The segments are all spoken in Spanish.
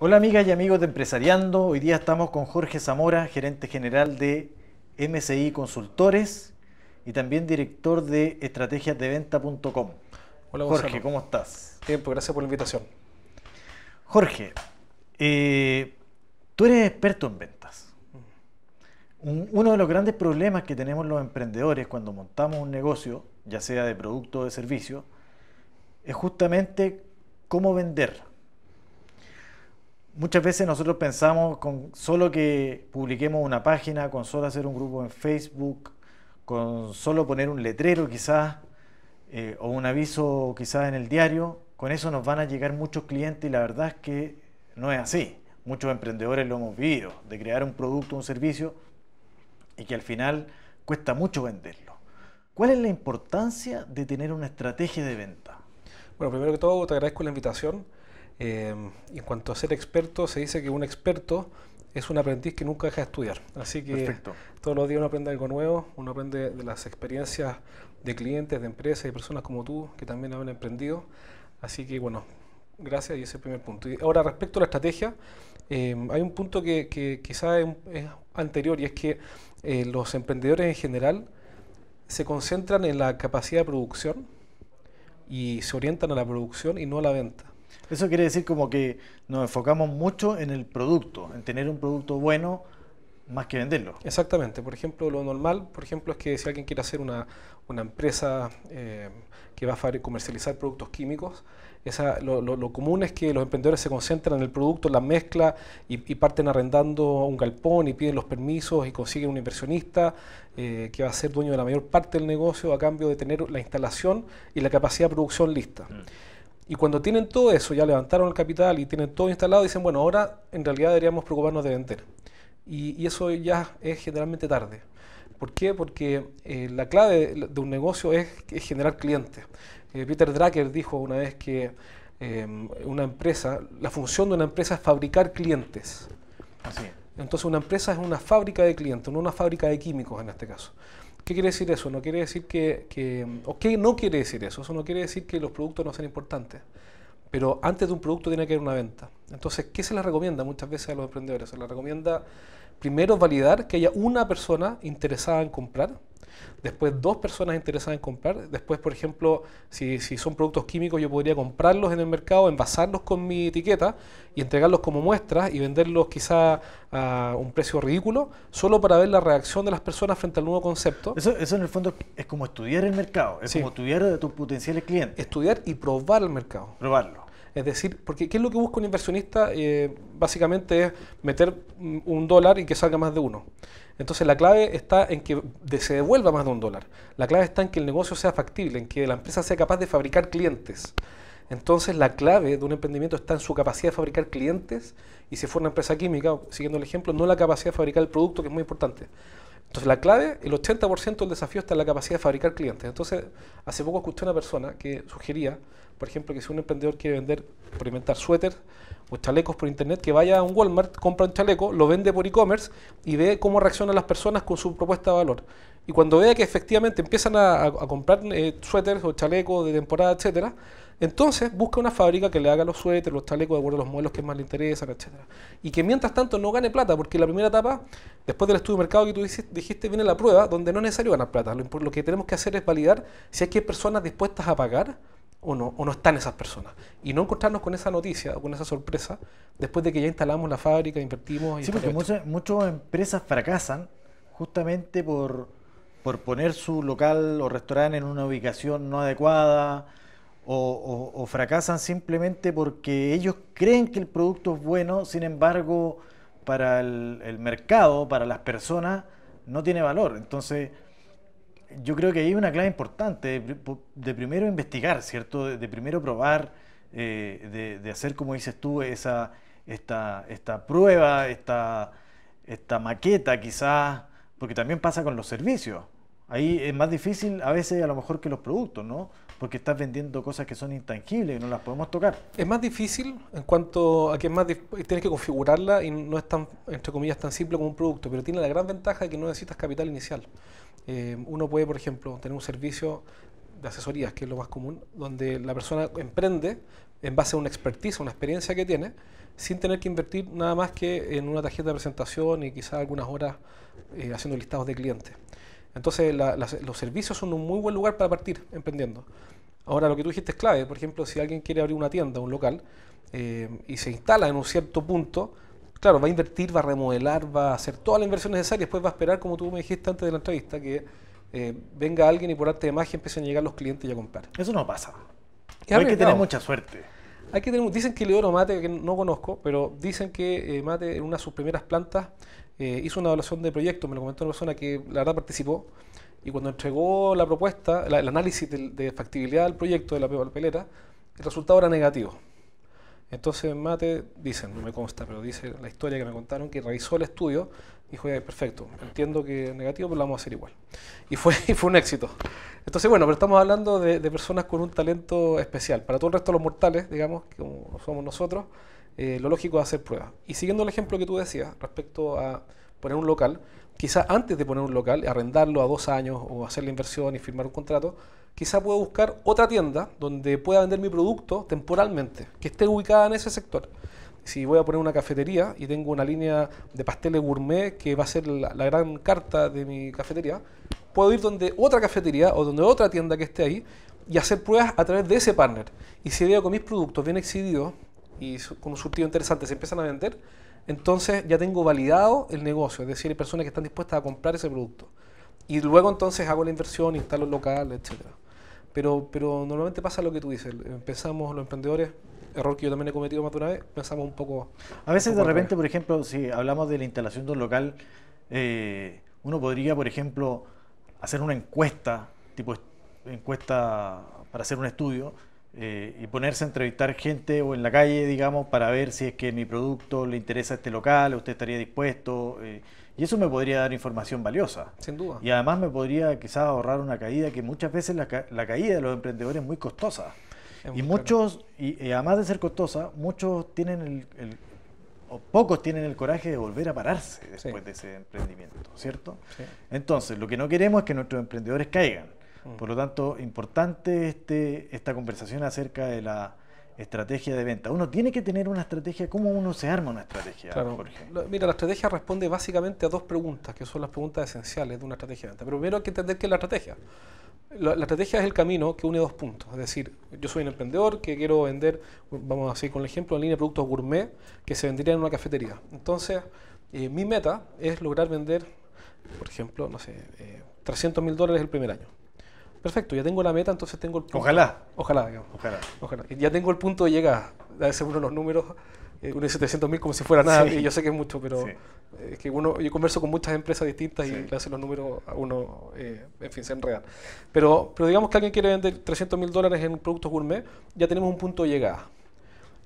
Hola amigas y amigos de Empresariando, hoy día estamos con Jorge Zamora, gerente general de MCI Consultores y también director de estrategiasdeventa.com. Hola Jorge, ¿cómo estás? Tiempo, pues, gracias por la invitación. Jorge, eh, tú eres experto en ventas. Mm. uno de los grandes problemas que tenemos los emprendedores cuando montamos un negocio, ya sea de producto o de servicio, es justamente cómo vender muchas veces nosotros pensamos con solo que publiquemos una página, con solo hacer un grupo en Facebook, con solo poner un letrero quizás, eh, o un aviso quizás en el diario, con eso nos van a llegar muchos clientes y la verdad es que no es así. Muchos emprendedores lo hemos vivido, de crear un producto, un servicio, y que al final cuesta mucho venderlo. ¿Cuál es la importancia de tener una estrategia de venta? Bueno, primero que todo te agradezco la invitación. Eh, en cuanto a ser experto, se dice que un experto es un aprendiz que nunca deja de estudiar. Así que todos los días uno aprende algo nuevo, uno aprende de las experiencias de clientes, de empresas y personas como tú que también han emprendido. Así que bueno, gracias y ese es el primer punto. ahora, respecto a la estrategia, em, hay un punto que, quizás es, anterior y es que eh, los emprendedores en general se concentran en la capacidad de producción y se orientan a la producción y no a la venta. Eso quiere decir como que nos enfocamos mucho en el producto, en tener un producto bueno más que venderlo. Exactamente. Por ejemplo, lo normal, por ejemplo, es que si alguien quiere hacer una, empresa eh, que va a comercializar productos químicos, lo, común es que los emprendedores se concentran en el producto, en la mezcla y, parten arrendando un galpón y piden los permisos y consiguen un inversionista eh, que va a ser dueño de la mayor parte del negocio a cambio de tener la instalación y la capacidad de producción lista. Mm. Y cuando tienen todo eso, ya levantaron el capital y tienen todo instalado, dicen, bueno, ahora en realidad deberíamos preocuparnos de vender. Y, eso ya es generalmente tarde. ¿Por qué? Porque eh, la clave de, un negocio es, generar clientes. Eh, Peter Drucker dijo una vez que eh, una empresa, la función de una empresa es fabricar clientes. Entonces una empresa es una fábrica de clientes, no una fábrica de químicos en este caso. ¿Qué quiere decir eso? No quiere decir que, o qué no quiere decir eso. Eso no quiere decir que los productos no sean importantes. Pero antes de un producto tiene que haber una venta. Entonces, ¿qué se les recomienda muchas veces a los emprendedores? Se les recomienda primero validar que haya una persona interesada en comprar después dos personas interesadas en comprar, después, por ejemplo, si, si son productos químicos, yo podría comprarlos en el mercado, envasarlos con mi etiqueta y entregarlos como muestras y venderlos quizá a un precio ridículo, solo para ver la reacción de las personas frente al nuevo concepto. Eso, eso en el fondo es como estudiar el mercado, es como estudiar a tus potenciales clientes. Estudiar y probar el mercado. Probarlo. Es decir, porque ¿qué es lo que busca un inversionista? Eh, básicamente es meter mm, un dólar y que salga más de uno. Entonces la clave está en que se devuelva más de un dólar. La clave está en que el negocio sea factible, en que la empresa sea capaz de fabricar clientes. Entonces la clave de un emprendimiento está en su capacidad de fabricar clientes y si fuera una empresa química, siguiendo el ejemplo, no la capacidad de fabricar el producto, que es muy importante. Entonces la clave, el 80% del desafío está en la capacidad de fabricar clientes. Entonces, hace poco escuché a una persona que sugería, por ejemplo, que si un emprendedor quiere vender, experimentar suéter o chalecos por internet, que vaya a un Walmart, compra un chaleco, lo vende por e-commerce y ve cómo reaccionan las personas con su propuesta de valor. Y cuando vea que efectivamente empiezan a, comprar eh, suéteres o chalecos de temporada, etcétera, entonces busca una fábrica que le haga los suéteres, los chalecos de acuerdo a los modelos que más le interesan, etc. Y que mientras tanto no gane plata, porque la primera etapa, después del estudio de mercado que tú dijiste, viene la prueba donde no es necesario ganar plata. Lo, que tenemos que hacer es validar si hay personas dispuestas a pagar o no, o no están esas personas. Y no encontrarnos con esa noticia o con esa sorpresa después de que ya instalamos la fábrica, invertimos. Y sí, porque muchas, muchas empresas fracasan justamente por, por poner su local o restaurante en una ubicación no adecuada o, fracasan simplemente porque ellos creen que el producto es bueno, sin embargo, para el, mercado, para las personas, no tiene valor. Entonces, yo creo que hay una clave importante de, primero investigar, ¿cierto? De, primero probar, eh, de, hacer, como dices tú, esa, esta, prueba, esta, esta maqueta quizás, porque también pasa con los servicios. Ahí es más difícil a veces a lo mejor que los productos, ¿no? porque estás vendiendo cosas que son intangibles y no las podemos tocar. Es más difícil en cuanto a que es más tienes que configurarla y no es tan, entre comillas, tan simple como un producto, pero tiene la gran ventaja de que no necesitas capital inicial. Eh, uno puede, por ejemplo, tener un servicio de asesorías, que es lo más común, donde la persona emprende en base a una expertise, una experiencia que tiene, sin tener que invertir nada más que en una tarjeta de presentación y quizás algunas horas eh, haciendo listados de clientes. Entonces, los servicios son un muy buen lugar para partir emprendiendo. Ahora, lo que tú dijiste es clave. Por ejemplo, si alguien quiere abrir una tienda, un local, eh, y se instala en un cierto punto, claro, va a invertir, va a remodelar, va a hacer toda la inversión necesaria, después va a esperar, como tú me dijiste antes de la entrevista, que eh, venga alguien y por arte de magia empiecen a llegar los clientes y a comprar. Eso no pasa. hay que tener mucha suerte. Hay que tener, dicen que Leodoro Mate, que no conozco, pero dicen que eh, Mate en una de sus primeras plantas eh, hizo una evaluación de proyecto, me lo comentó una persona que la verdad participó, y cuando entregó la propuesta, el análisis de, factibilidad del proyecto de la papelera, el resultado era negativo. Entonces Mate, dicen, no me consta, pero dice la historia que me contaron, que revisó el estudio, dijo, perfecto, entiendo que es negativo, pero lo vamos a hacer igual. Y fue, fue un éxito. Entonces, bueno, pero estamos hablando de, de personas con un talento especial. Para todo el resto de los mortales, digamos, como somos nosotros, eh, lo lógico es hacer pruebas. Y siguiendo el ejemplo que tú decías respecto a poner un local, quizá antes de poner un local, arrendarlo a dos años o hacer la inversión y firmar un contrato, quizá pueda buscar otra tienda donde pueda vender mi producto temporalmente, que esté ubicada en ese sector. Si voy a poner una cafetería y tengo una línea de pasteles gourmet que va a ser la, gran carta de mi cafetería, puedo ir donde otra cafetería o donde otra tienda que esté ahí y hacer pruebas a través de ese partner. Y si veo que mis productos bien exhibidos y con un surtido interesante se empiezan a vender, entonces ya tengo validado el negocio, es decir, hay personas que están dispuestas a comprar ese producto. Y luego entonces hago la inversión, instalo el local, etc. Pero, pero normalmente pasa lo que tú dices, empezamos los emprendedores, error que yo también he cometido más de una vez, pensamos un poco... A veces de repente, por ejemplo, si hablamos de la instalación de un local, eh, uno podría, por ejemplo, hacer una encuesta, tipo encuesta para hacer un estudio, eh, y ponerse a entrevistar gente o en la calle, digamos, para ver si es que mi producto le interesa a este local, usted estaría dispuesto. Eh, y eso me podría dar información valiosa. Sin duda. Y además me podría quizás ahorrar una caída que muchas veces la, caída de los emprendedores es muy costosa. y muchos, y, además de ser costosa, muchos tienen el, o pocos tienen el coraje de volver a pararse después de ese emprendimiento, ¿cierto? Sí. Entonces, lo que no queremos es que nuestros emprendedores caigan. Mm. Por lo tanto, importante este, esta conversación acerca de la estrategia de venta. Uno tiene que tener una estrategia, ¿cómo uno se arma una estrategia, claro. mira, la estrategia responde básicamente a dos preguntas, que son las preguntas esenciales de una estrategia de venta. Pero primero hay que entender qué es la estrategia. La, estrategia es el camino que une dos puntos. Es decir, yo soy un emprendedor que quiero vender, vamos a decir con el ejemplo, en línea de productos gourmet que se vendría en una cafetería. Entonces, eh, mi meta es lograr vender, por ejemplo, no sé, 300 eh, mil dólares el primer año perfecto, ya tengo la meta, entonces tengo el punto. Ojalá. Ojalá, digamos. Ojalá. Ya tengo el punto de llegada. A veces uno los números, eh, uno dice como si fuera nada, y yo sé que es mucho, pero eh, es que uno, yo converso con muchas empresas distintas y le hacen los números a uno, eh, en fin, se enredan. Pero, pero digamos que alguien quiere vender 300.000 mil dólares en productos gourmet, ya tenemos un punto de llegada.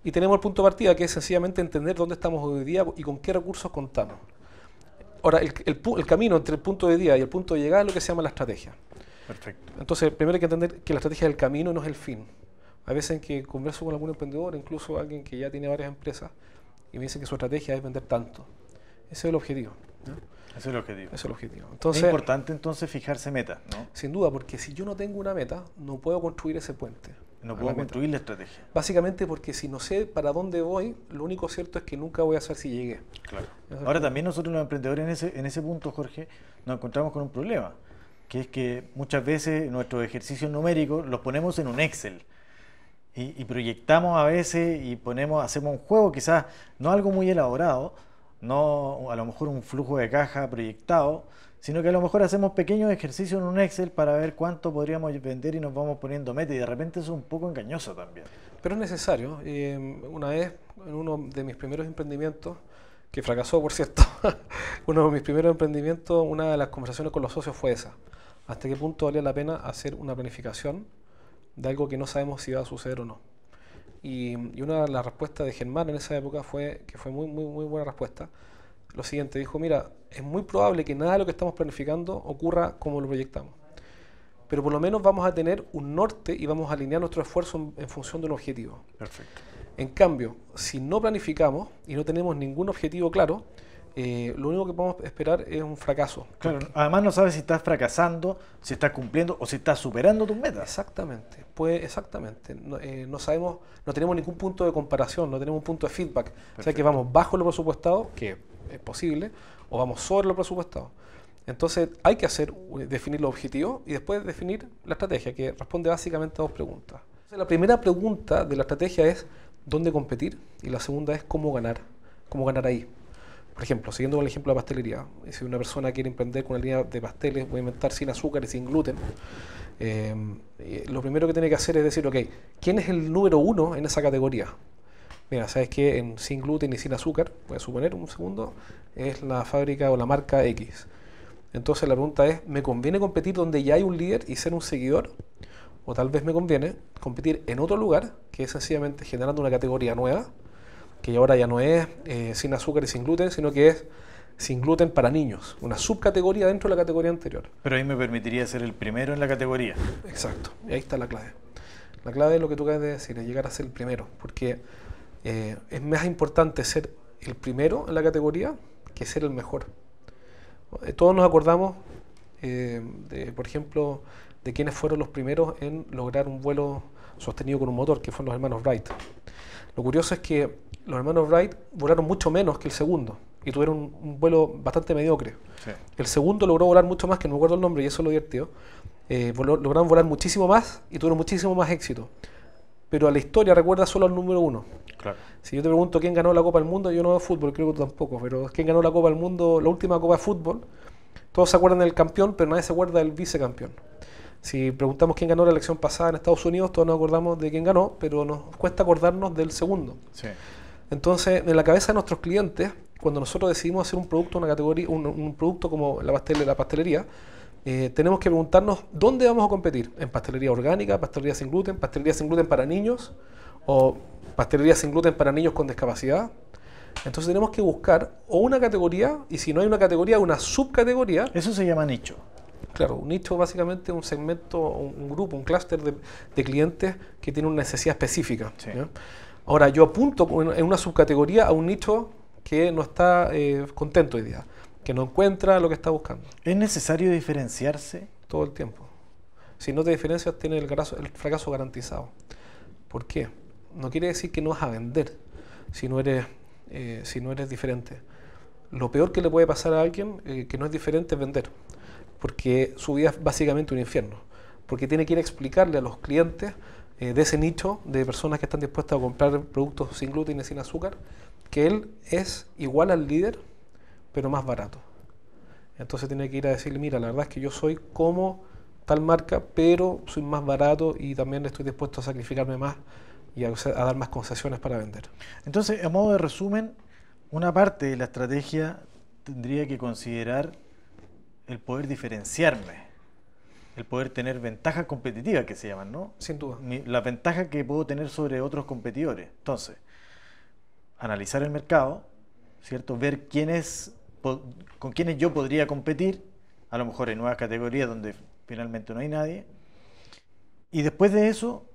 Y tenemos el punto de partida, que es sencillamente entender dónde estamos hoy día y con qué recursos contamos. Ahora, el, el camino entre el punto de día y el punto de llegada es lo que se llama la estrategia. Perfecto. Entonces, primero hay que entender que la estrategia del camino no es el fin. Hay veces en que converso con algún emprendedor, incluso alguien que ya tiene varias empresas, y me dicen que su estrategia es vender tanto. Ese es el objetivo. Ese es el objetivo. Ese es el objetivo. es importante entonces fijarse meta, ¿no? Sin duda, porque si yo no tengo una meta, no puedo construir ese puente. No puedo construir la estrategia. Básicamente porque si no sé para dónde voy, lo único cierto es que nunca voy a saber si llegué. Claro. Ahora también nosotros los emprendedores en ese, en ese punto, Jorge, nos encontramos con un problema que es que muchas veces nuestros ejercicios numéricos los ponemos en un Excel y, proyectamos a veces y ponemos, hacemos un juego, quizás no algo muy elaborado, no a lo mejor un flujo de caja proyectado, sino que a lo mejor hacemos pequeños ejercicios en un Excel para ver cuánto podríamos vender y nos vamos poniendo meta y de repente es un poco engañoso también. Pero es necesario. Eh, una vez, en uno de mis primeros emprendimientos, que fracasó por cierto, uno de mis primeros emprendimientos, una de las conversaciones con los socios fue esa hasta qué punto valía la pena hacer una planificación de algo que no sabemos si va a suceder o no. Y, una de las respuestas de Germán en esa época fue, que fue muy, muy, muy buena respuesta, lo siguiente, dijo, mira, es muy probable que nada de lo que estamos planificando ocurra como lo proyectamos, pero por lo menos vamos a tener un norte y vamos a alinear nuestro esfuerzo en, en función de un objetivo. Perfecto. En cambio, si no planificamos y no tenemos ningún objetivo claro, eh, lo único que podemos esperar es un fracaso. Claro, además no sabes si estás fracasando, si estás cumpliendo o si estás superando tus metas. Exactamente, pues exactamente. No, eh, sabemos, no tenemos ningún punto de comparación, no tenemos un punto de feedback. O sea que vamos bajo lo presupuestado, que es posible, o vamos sobre lo presupuestado. Entonces hay que hacer, eh, definir los objetivos y después definir la estrategia, que responde básicamente a dos preguntas. la primera pregunta de la estrategia es dónde competir y la segunda es cómo ganar, cómo ganar ahí. Por ejemplo, siguiendo con el ejemplo de la pastelería, si una persona quiere emprender con una línea de pasteles, voy a inventar sin azúcar y sin gluten, eh, lo primero que tiene que hacer es decir, ok, ¿quién es el número uno en esa categoría? Mira, sabes qué? en sin gluten y sin azúcar, voy a suponer un segundo, es la fábrica o la marca X. Entonces la pregunta es, ¿me conviene competir donde ya hay un líder y ser un seguidor? O tal vez me conviene competir en otro lugar, que es sencillamente generando una categoría nueva, que ahora ya no es eh, sin azúcar y sin gluten, sino que es sin gluten para niños, una subcategoría dentro de la categoría anterior. Pero ahí me permitiría ser el primero en la categoría. Exacto, y ahí está la clave. La clave es lo que tú acabas de decir, es llegar a ser el primero, porque eh, es más importante ser el primero en la categoría que ser el mejor. Eh, todos nos acordamos, de, por ejemplo, de quienes fueron los primeros en lograr un vuelo sostenido con un motor, que fueron los hermanos Wright. Lo curioso es que los hermanos Wright volaron mucho menos que el segundo y tuvieron un, vuelo bastante mediocre. El segundo logró volar mucho más, que no me acuerdo el nombre y eso lo divertido. Eh, lograron volar muchísimo más y tuvieron muchísimo más éxito. Pero a la historia recuerda solo al número uno. Si yo te pregunto quién ganó la Copa del Mundo, yo no veo fútbol, creo que tú tampoco, pero quién ganó la Copa del Mundo, la última Copa de Fútbol, todos se acuerdan del campeón, pero nadie se acuerda del vicecampeón. Si preguntamos quién ganó la elección pasada en Estados Unidos, todos nos acordamos de quién ganó, pero nos cuesta acordarnos del segundo. Entonces, en la cabeza de nuestros clientes, cuando nosotros decidimos hacer un producto, una categoría, un, producto como la, pastelería, eh, tenemos que preguntarnos dónde vamos a competir. En pastelería orgánica, pastelería sin gluten, pastelería sin gluten para niños o pastelería sin gluten para niños con discapacidad. Entonces tenemos que buscar o una categoría, y si no hay una categoría, una subcategoría. Eso se llama nicho. Claro, un nicho básicamente es un segmento, un, grupo, un clúster de, clientes que tiene una necesidad específica. Ahora, yo apunto en una subcategoría a un nicho que no está eh, contento hoy día, que no encuentra lo que está buscando. ¿Es necesario diferenciarse? Todo el tiempo. Si no te diferencias, tienes el, fracaso garantizado. ¿Por qué? No quiere decir que no vas a vender si no eres, eh, si no eres diferente. Lo peor que le puede pasar a alguien eh, que no es diferente es vender porque su vida es básicamente un infierno, porque tiene que ir a explicarle a los clientes eh, de ese nicho de personas que están dispuestas a comprar productos sin gluten y sin azúcar, que él es igual al líder, pero más barato. Entonces tiene que ir a decirle, mira, la verdad es que yo soy como tal marca, pero soy más barato y también estoy dispuesto a sacrificarme más y a dar más concesiones para vender. Entonces, a modo de resumen, una parte de la estrategia tendría que considerar el poder diferenciarme, el poder tener ventajas competitivas que se llaman, ¿no? Sin duda. La ventaja que puedo tener sobre otros competidores. Entonces, analizar el mercado, ¿cierto? Ver es con quiénes yo podría competir, a lo mejor en nuevas categorías donde finalmente no hay nadie. Y después de eso,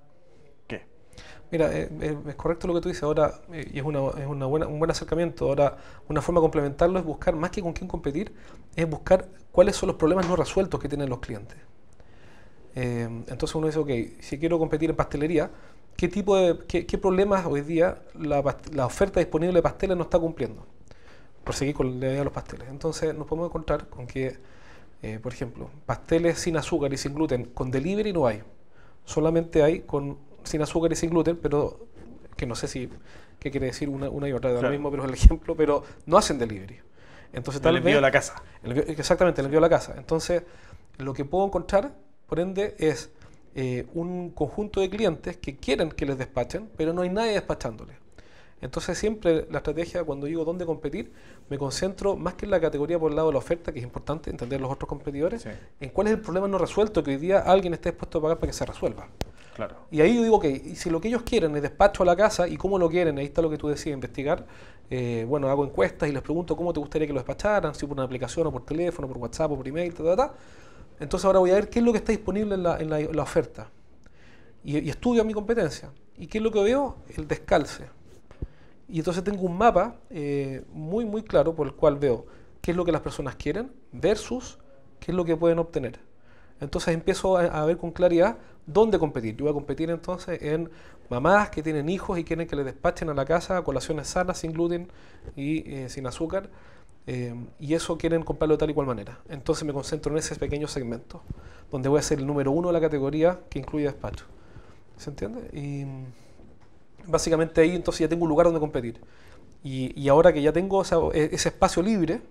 Mira, eh, eh, es correcto lo que tú dices ahora, eh, y es, una, es un buen acercamiento. Ahora, una forma de complementarlo es buscar, más que con quién competir, es buscar cuáles son los problemas no resueltos que tienen los clientes. entonces uno dice, ok, si quiero competir en pastelería, ¿qué, tipo de, qué, problemas hoy día la, la, oferta disponible de pasteles no está cumpliendo? Por seguir con la idea de los pasteles. Entonces nos podemos encontrar con que, por ejemplo, pasteles sin azúcar y sin gluten con delivery no hay. Solamente hay con sin azúcar y sin gluten, pero que no sé si qué quiere decir una, una y otra, de lo mismo, pero es el ejemplo, pero no hacen delivery. Entonces, tal el envío la casa. exactamente, el envío a la casa. Entonces, lo que puedo encontrar, por ende, es eh, un conjunto de clientes que quieren que les despachen, pero no hay nadie despachándoles. Entonces siempre la estrategia, cuando digo dónde competir, me concentro más que en la categoría por el lado de la oferta, que es importante entender los otros competidores, en cuál es el problema no resuelto que hoy día alguien esté dispuesto a pagar para que se resuelva. Y ahí yo digo, que si lo que ellos quieren es despacho a la casa y cómo lo quieren, ahí está lo que tú decides investigar. Eh, bueno, hago encuestas y les pregunto cómo te gustaría que lo despacharan, si por una aplicación o por teléfono, por WhatsApp o por email, ta, Entonces ahora voy a ver qué es lo que está disponible en la, oferta. Y, y, estudio mi competencia. ¿Y qué es lo que veo? El descalce. Y entonces tengo un mapa eh, muy, muy claro por el cual veo qué es lo que las personas quieren versus qué es lo que pueden obtener entonces empiezo a, ver con claridad dónde competir. Yo voy a competir entonces en mamás que tienen hijos y quieren que les despachen a la casa colaciones sanas, sin gluten y eh, sin azúcar. Eh, y eso quieren comprarlo de tal y cual manera. Entonces me concentro en ese pequeño segmento, donde voy a ser el número uno de la categoría que incluye despacho. ¿Se entiende? Y básicamente ahí entonces ya tengo un lugar donde competir. Y, ahora que ya tengo e, ese espacio libre,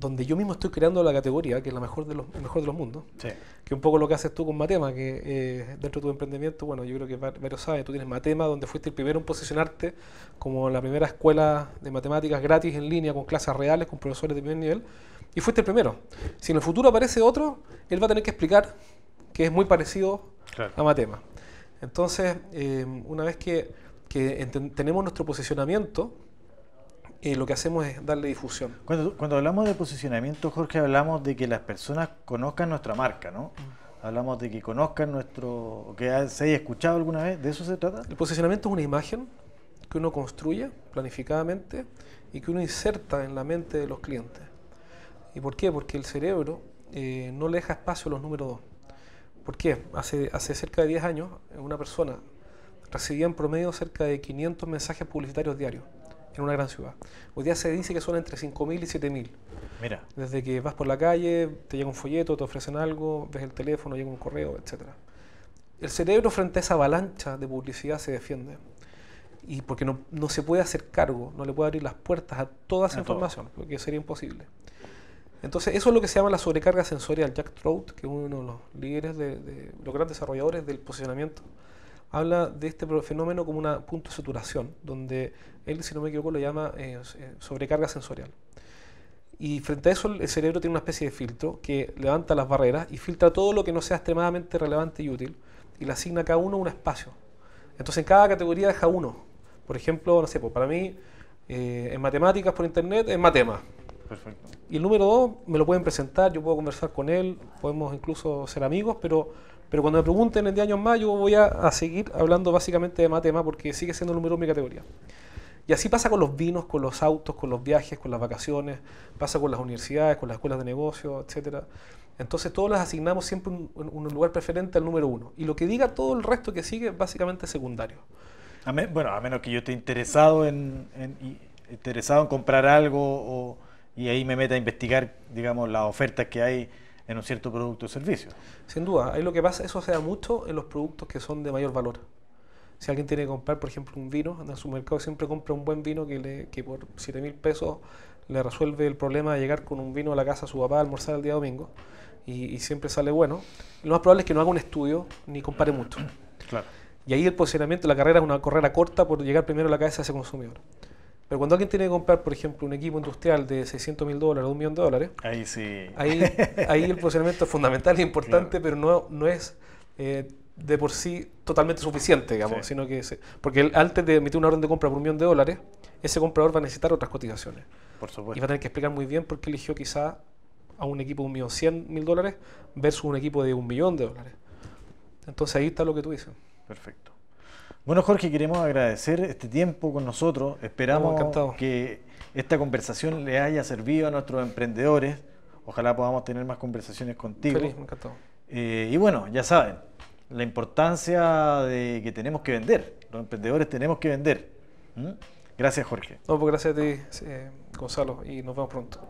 donde yo mismo estoy creando la categoría, que es la mejor de los, mejor de los mundos, sí. que un poco lo que haces tú con Matema, que eh, dentro de tu emprendimiento, bueno, yo creo que varios saben, tú tienes Matema, donde fuiste el primero en posicionarte como la primera escuela de matemáticas gratis en línea, con clases reales, con profesores de primer nivel, y fuiste el primero. Si en el futuro aparece otro, él va a tener que explicar que es muy parecido a Matema. Entonces, eh, una vez que, que tenemos nuestro posicionamiento, eh, lo que hacemos es darle difusión. Cuando, hablamos de posicionamiento, Jorge, hablamos de que las personas conozcan nuestra marca, ¿no? Mm. Hablamos de que conozcan nuestro, que se haya escuchado alguna vez, ¿de eso se trata? El posicionamiento es una imagen que uno construye planificadamente y que uno inserta en la mente de los clientes. ¿Y por qué? Porque el cerebro eh, no le deja espacio a los números dos. ¿Por qué? Hace, hace cerca de 10 años una persona recibía en promedio cerca de 500 mensajes publicitarios diarios en una gran ciudad. Hoy día se dice que son entre 5.000 y 7.000. Mira. Desde que vas por la calle, te llega un folleto, te ofrecen algo, ves el teléfono, llega un correo, etc. El cerebro frente a esa avalancha de publicidad se defiende. Y porque no, no se puede hacer cargo, no le puede abrir las puertas a toda esa información, porque sería imposible. Entonces, eso es lo que se llama la sobrecarga sensorial. Jack Trout, que es uno de los líderes, de los grandes desarrolladores del posicionamiento, habla de este fenómeno como una punto de saturación, donde él, si no me equivoco, lo llama eh, eh, sobrecarga sensorial. Y frente a eso el cerebro tiene una especie de filtro que levanta las barreras y filtra todo lo que no sea extremadamente relevante y útil y le asigna a cada uno un espacio. Entonces en cada categoría deja uno. Por ejemplo, no sé, pues para mí eh, en matemáticas por internet es matema. Y el número dos me lo pueden presentar, yo puedo conversar con él, podemos incluso ser amigos, pero pero cuando me pregunten en de años más, yo voy a, seguir hablando básicamente de matemática porque sigue siendo el número uno mi categoría. Y así pasa con los vinos, con los autos, con los viajes, con las vacaciones, pasa con las universidades, con las escuelas de negocios etc. Entonces todos las asignamos siempre un, un lugar preferente al número uno. Y lo que diga todo el resto que sigue básicamente secundario. bueno, a menos que yo esté interesado en, interesado en comprar algo y ahí me meta a investigar, digamos, las ofertas que hay en un cierto producto o servicio. Sin duda, ahí lo que pasa, eso se da mucho en los productos que son de mayor valor. Si alguien tiene que comprar, por ejemplo, un vino, en su mercado siempre compra un buen vino que, le, que por 7 mil pesos le resuelve el problema de llegar con un vino a la casa a su papá a almorzar el día domingo y, siempre sale bueno. Lo más probable es que no haga un estudio ni compare mucho. Claro. Y ahí el posicionamiento, la carrera es una carrera corta por llegar primero a la cabeza de ese consumidor. Pero cuando alguien tiene que comprar, por ejemplo, un equipo industrial de 600 mil dólares o un millón de dólares, ahí sí. Ahí, el posicionamiento es fundamental e importante, pero no, no es eh, de por sí totalmente suficiente, digamos, sino que porque antes de emitir una orden de compra por un millón de dólares, ese comprador va a necesitar otras cotizaciones. Por supuesto. Y va a tener que explicar muy bien por qué eligió quizá a un equipo de un millón cien mil dólares versus un equipo de un millón de dólares. Entonces ahí está lo que tú dices. Perfecto. Bueno, Jorge, queremos agradecer este tiempo con nosotros. Esperamos oh, que esta conversación le haya servido a nuestros emprendedores. Ojalá podamos tener más conversaciones contigo. Eh, y bueno, ya saben, la importancia de que tenemos que vender. Los emprendedores tenemos que vender. ¿Mm? Gracias, Jorge. No, pues gracias a ti, eh, Gonzalo, y nos vemos pronto.